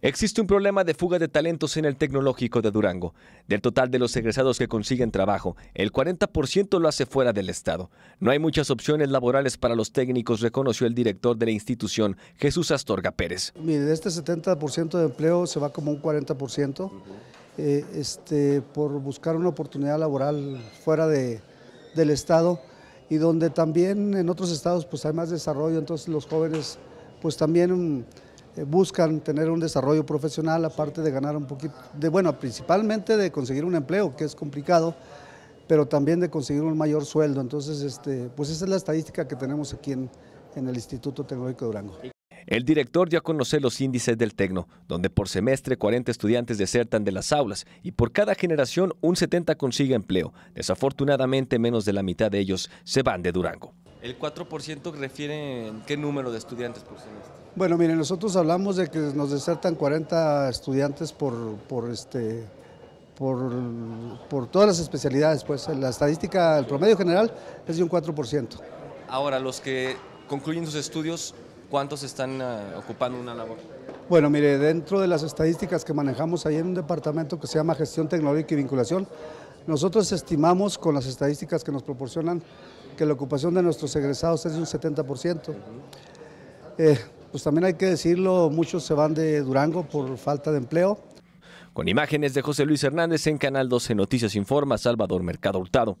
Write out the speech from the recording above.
Existe un problema de fuga de talentos en el tecnológico de Durango. Del total de los egresados que consiguen trabajo, el 40% lo hace fuera del Estado. No hay muchas opciones laborales para los técnicos, reconoció el director de la institución, Jesús Astorga Pérez. Mire, de este 70% de empleo se va como un 40%. Eh, este, por buscar una oportunidad laboral fuera de, del Estado y donde también en otros estados pues hay más desarrollo, entonces los jóvenes pues también eh, buscan tener un desarrollo profesional, aparte de ganar un poquito, de, bueno, principalmente de conseguir un empleo, que es complicado, pero también de conseguir un mayor sueldo. Entonces, este, pues esa es la estadística que tenemos aquí en, el Instituto Tecnológico de Durango. El director ya conoce los índices del Tecno, donde por semestre 40 estudiantes desertan de las aulas y por cada generación un 70 consigue empleo. Desafortunadamente, menos de la mitad de ellos se van de Durango. ¿El 4% refiere en qué número de estudiantes Bueno, mire, nosotros hablamos de que nos desertan 40 estudiantes por, este, por, todas las especialidades. Pues la estadística, el promedio general es de un 4%. Ahora, los que concluyen sus estudios, ¿cuántos están eh, ocupando una labor? Bueno, mire, dentro de las estadísticas que manejamos ahí en un departamento que se llama Gestión Tecnológica y Vinculación, nosotros estimamos con las estadísticas que nos proporcionan que la ocupación de nuestros egresados es de un 70%. Eh, pues también hay que decirlo, muchos se van de Durango por falta de empleo. Con imágenes de José Luis Hernández en Canal 12 Noticias Informa, Salvador Mercado Hurtado.